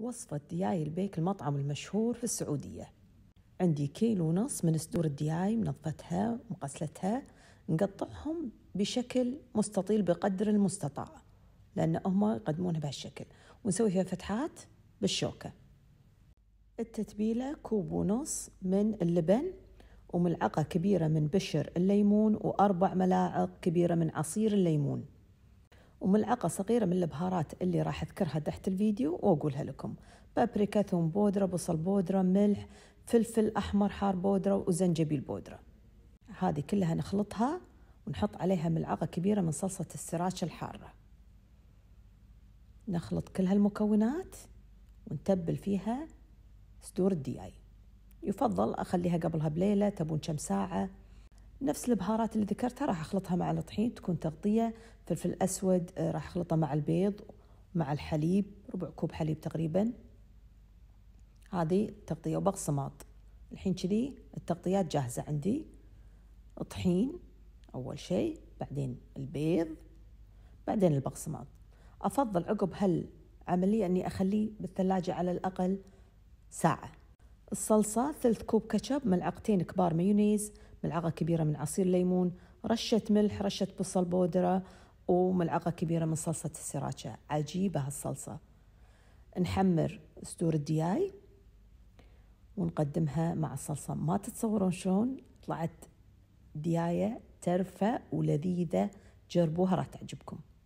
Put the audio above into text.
وصفة دياي البيك المطعم المشهور في السعودية عندي كيلو ونص من صدور الدياي منظفتها ومقسلتها نقطعهم بشكل مستطيل بقدر المستطاع لأن هم يقدمونها بهالشكل ونسوي فيها فتحات بالشوكة التتبيلة كوب ونص من اللبن وملعقة كبيرة من بشر الليمون وأربع ملاعق كبيرة من عصير الليمون وملعقة صغيرة من البهارات اللي راح أذكرها تحت الفيديو وأقولها لكم بابريكا ثوم بودرة بصل بودرة ملح فلفل أحمر حار بودرة وزنجبيل بودرة هذه كلها نخلطها ونحط عليها ملعقة كبيرة من صلصة السراش الحارة نخلط كل هالمكونات ونتبل فيها صدور الدياي يفضل أخليها قبلها بليلة تبون كم ساعة نفس البهارات اللي ذكرتها راح اخلطها مع الطحين تكون تغطيه فلفل اسود آه، راح اخلطه مع البيض مع الحليب ربع كوب حليب تقريبا هذه تغطيه وبقصماط الحين كذي التغطيات جاهزه عندي طحين اول شيء بعدين البيض بعدين البقصماط افضل عقب هالعمليه اني اخليه بالثلاجه على الاقل ساعه الصلصة ثلث كوب كاتشب ملعقتين كبار مايونيز ملعقة كبيرة من عصير ليمون رشة ملح رشة بصل بودرة وملعقة كبيرة من صلصة السراشة عجيبة هالصلصة نحمر صدور الدياي ونقدمها مع الصلصة ما تتصورون شلون طلعت دياية ترفة ولذيذة جربوها راح تعجبكم